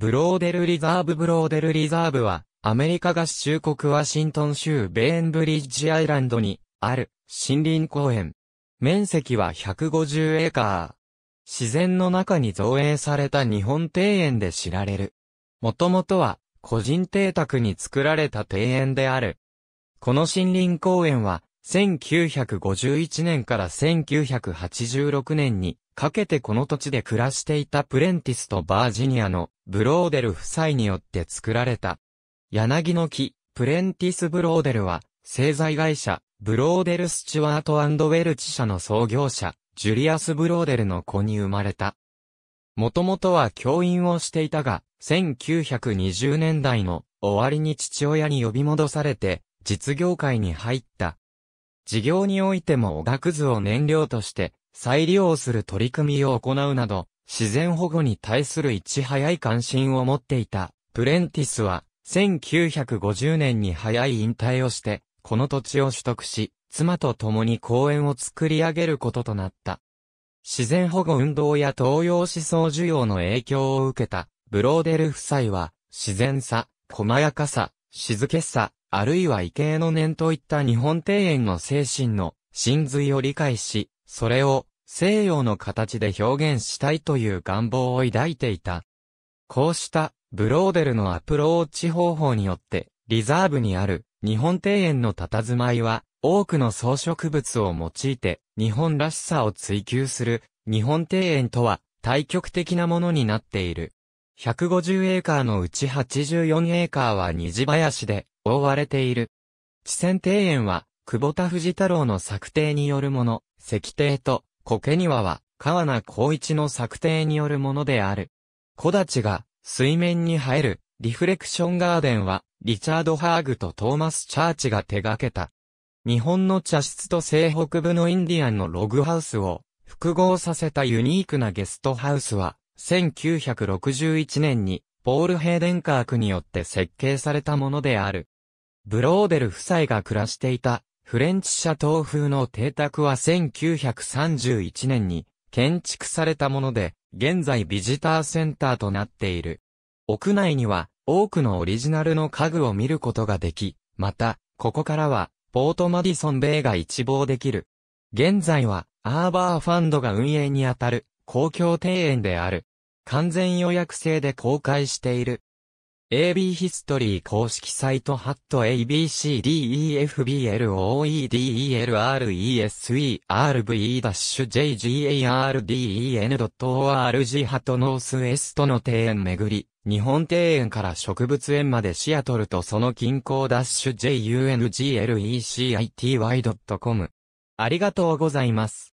ブローデルリザーブブローデルリザーブは、アメリカ合衆国ワシントン州ベーンブリッジアイランドに、ある、森林公園。面積は150エーカー。自然の中に造営された日本庭園で知られる。もともとは、個人邸宅に作られた庭園である。この森林公園は、1951年から1986年にかけてこの土地で暮らしていたプレンティスとバージニアのブローデル夫妻によって作られた。柳の木、プレンティス・ブローデルは、製材会社、ブローデル・スチュワート・ウェルチ社の創業者、ジュリアス・ブローデルの子に生まれた。もともとは教員をしていたが、1920年代の終わりに父親に呼び戻されて、実業界に入った。事業においてもおがくずを燃料として、再利用する取り組みを行うなど、自然保護に対するいち早い関心を持っていた、プレンティスは、1950年に早い引退をして、この土地を取得し、妻と共に公園を作り上げることとなった。自然保護運動や東洋思想需要の影響を受けた、ブローデル夫妻は、自然さ、細やかさ、静けさ、あるいは異形の念といった日本庭園の精神の真髄を理解し、それを西洋の形で表現したいという願望を抱いていた。こうしたブローデルのアプローチ方法によって、リザーブにある日本庭園の佇まいは、多くの装飾物を用いて、日本らしさを追求する、日本庭園とは、対極的なものになっている。150エーカーのうち84エーカーは虹林で覆われている。地仙庭園は、久保田藤太郎の策定によるもの、石庭と苔庭は、川名光一の策定によるものである。木立が水面に生えるリフレクションガーデンは、リチャード・ハーグとトーマス・チャーチが手掛けた。日本の茶室と西北部のインディアンのログハウスを複合させたユニークなゲストハウスは、1961年にポール・ヘーデンカークによって設計されたものである。ブローデル夫妻が暮らしていたフレンチ社東風の邸宅は1931年に建築されたもので、現在ビジターセンターとなっている。屋内には多くのオリジナルの家具を見ることができ、また、ここからは、ポートマディソンベイが一望できる。現在は、アーバーファンドが運営にあたる、公共庭園である。完全予約制で公開している。AB ヒストリー公式サイトハット ABCDEFBLOEDELRESERVE-JGARDEN.org ハットノースェストの庭園巡り、日本庭園から植物園までシアトルとその近郊ダッシュ JUNGLECITY.com ありがとうございます。